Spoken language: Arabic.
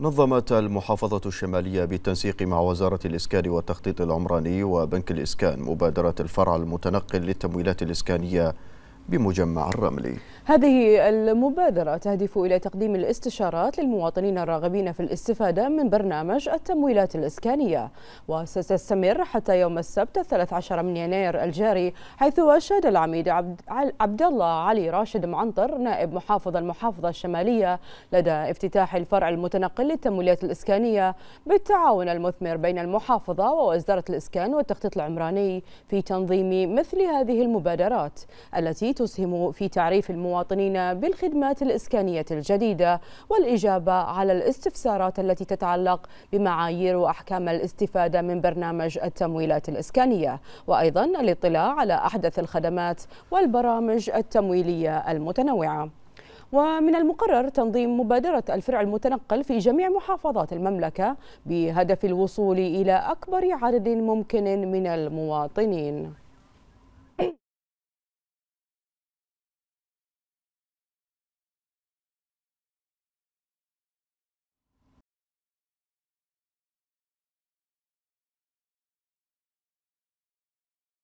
نظمت المحافظة الشمالية بالتنسيق مع وزارة الإسكان والتخطيط العمراني وبنك الإسكان مبادرة الفرع المتنقل للتمويلات الإسكانية بمجمع الرملي هذه المبادرة تهدف إلى تقديم الاستشارات للمواطنين الراغبين في الاستفادة من برنامج التمويلات الإسكانية وستستمر حتى يوم السبت 13 من يناير الجاري حيث أشاد العميد عبد, عبد الله علي راشد معنطر نائب محافظ المحافظة الشمالية لدى افتتاح الفرع المتنقل للتمويلات الإسكانية بالتعاون المثمر بين المحافظة ووزارة الإسكان والتخطيط العمراني في تنظيم مثل هذه المبادرات التي تسهم في تعريف المواطنين بالخدمات الإسكانية الجديدة والإجابة على الاستفسارات التي تتعلق بمعايير وأحكام الاستفادة من برنامج التمويلات الإسكانية وأيضا الاطلاع على أحدث الخدمات والبرامج التمويلية المتنوعة ومن المقرر تنظيم مبادرة الفرع المتنقل في جميع محافظات المملكة بهدف الوصول إلى أكبر عدد ممكن من المواطنين